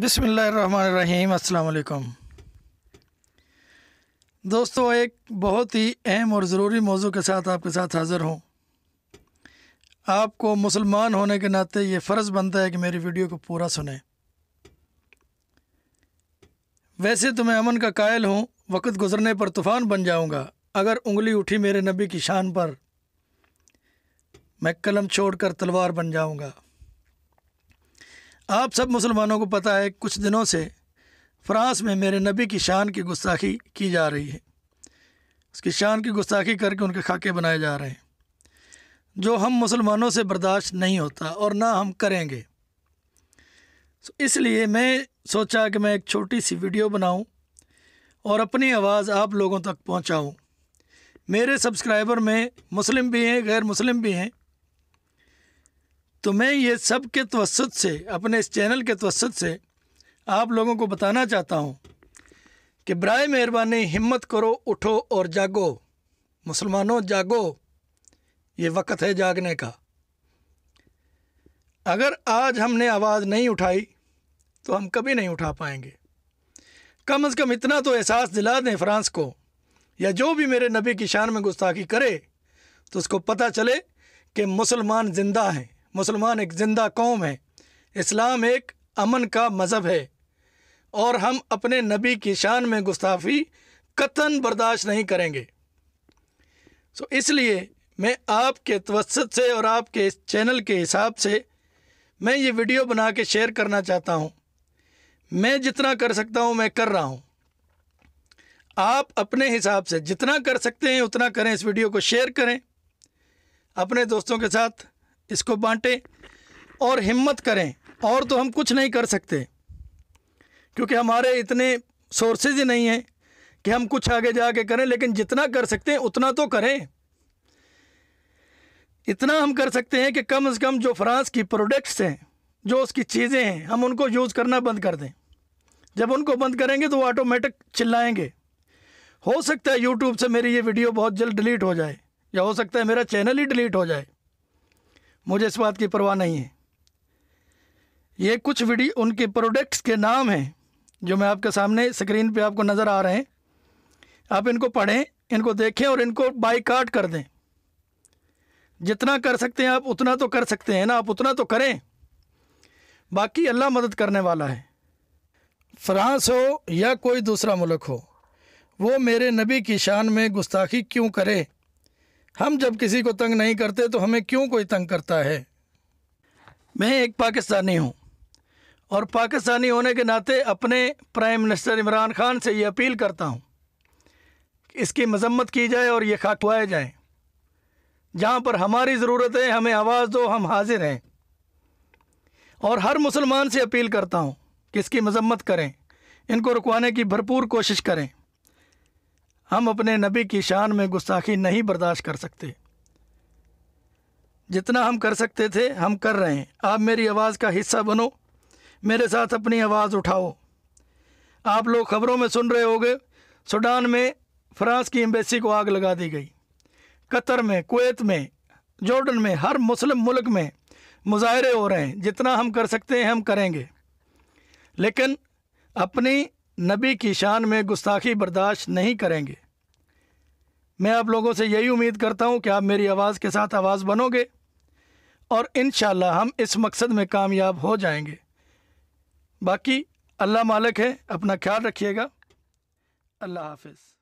बिसमीम अल्लाम दोस्तों एक बहुत ही अहम और ज़रूरी मौजू के साथ आपके साथ हाज़िर हूँ आपको मुसलमान होने के नाते ये फ़र्ज़ बनता है कि मेरी वीडियो को पूरा सुने वैसे तो मैं अमन का कायल हूँ वक़्त गुज़रने पर तूफ़ान बन जाऊँगा अगर उंगली उठी मेरे नबी की शान पर मैं कलम कर तलवार बन जाऊँगा आप सब मुसलमानों को पता है कुछ दिनों से फ्रांस में मेरे नबी की शान की गुस्ताखी की जा रही है उसकी शान की गुस्ताखी करके उनके खाके बनाए जा रहे हैं जो हम मुसलमानों से बर्दाश्त नहीं होता और ना हम करेंगे तो इसलिए मैं सोचा कि मैं एक छोटी सी वीडियो बनाऊं और अपनी आवाज़ आप लोगों तक पहुंचाऊं। मेरे सब्सक्राइबर में मुस्लिम भी हैं गैर मुस्लिम भी हैं तो मैं ये सब के तवसत से अपने इस चैनल के तवसत से आप लोगों को बताना चाहता हूँ कि बर मेहरबानी हिम्मत करो उठो और जागो मुसलमानों जागो ये वक्त है जागने का अगर आज हमने आवाज़ नहीं उठाई तो हम कभी नहीं उठा पाएंगे कम से कम इतना तो एहसास दिला दें फ्रांस को या जो भी मेरे नबी की शान में गुस्ताखी करे तो उसको पता चले कि मुसलमान ज़िंदा हैं मुसलमान एक ज़िंदा कौम है इस्लाम एक अमन का मज़हब है और हम अपने नबी की शान में गुस्ताफ़ी कतन बर्दाश्त नहीं करेंगे सो इसलिए मैं आपके तवसत से और आपके इस चैनल के हिसाब से मैं ये वीडियो बना के शेयर करना चाहता हूँ मैं जितना कर सकता हूँ मैं कर रहा हूँ आप अपने हिसाब से जितना कर सकते हैं उतना करें इस वीडियो को शेयर करें अपने दोस्तों के साथ इसको बांटें और हिम्मत करें और तो हम कुछ नहीं कर सकते क्योंकि हमारे इतने सोर्सेज ही नहीं हैं कि हम कुछ आगे जा के करें लेकिन जितना कर सकते हैं उतना तो करें इतना हम कर सकते हैं कि कम से कम जो फ्रांस की प्रोडक्ट्स हैं जो उसकी चीज़ें हैं हम उनको यूज़ करना बंद कर दें जब उनको बंद करेंगे तो वो ऑटोमेटिक चिल्लाएंगे हो सकता है यूट्यूब से मेरी ये वीडियो बहुत जल्द डिलीट हो जाए या हो सकता है मेरा चैनल ही डिलीट हो जाए मुझे इस बात की परवाह नहीं है ये कुछ वीडियो उनके प्रोडक्ट्स के नाम हैं जो मैं आपके सामने स्क्रीन पे आपको नज़र आ रहे हैं आप इनको पढ़ें इनको देखें और इनको बाईकाट कर दें जितना कर सकते हैं आप उतना तो कर सकते हैं ना आप उतना तो करें बाकी अल्लाह मदद करने वाला है फ्रांस हो या कोई दूसरा मुल्क हो वो मेरे नबी की शान में गुस्ताखी क्यों करे हम जब किसी को तंग नहीं करते तो हमें क्यों कोई तंग करता है मैं एक पाकिस्तानी हूँ और पाकिस्तानी होने के नाते अपने प्राइम मिनिस्टर इमरान खान से ये अपील करता हूँ इसकी मजम्मत की जाए और ये खाकवाए जाए जाएँ जहाँ पर हमारी ज़रूरत है हमें आवाज़ दो हम हाजिर हैं और हर मुसलमान से अपील करता हूँ कि इसकी मजम्मत करें इनको रुकवाने की भरपूर कोशिश करें हम अपने नबी की शान में गुस्ताखी नहीं बर्दाश्त कर सकते जितना हम कर सकते थे हम कर रहे हैं आप मेरी आवाज़ का हिस्सा बनो मेरे साथ अपनी आवाज़ उठाओ आप लोग खबरों में सुन रहे होंगे सूडान में फ्रांस की एम्बेसी को आग लगा दी गई कतर में कुवैत में जॉर्डन में हर मुस्लिम मुल्क में मुजाहरे हो रहे हैं जितना हम कर सकते हैं हम करेंगे लेकिन अपनी नबी की शान में गुस्ताखी बर्दाश्त नहीं करेंगे मैं आप लोगों से यही उम्मीद करता हूँ कि आप मेरी आवाज़ के साथ आवाज़ बनोगे और इन हम इस मकसद में कामयाब हो जाएंगे बाकी अल्लाह मालिक है अपना ख्याल रखिएगा अल्लाह हाफिज़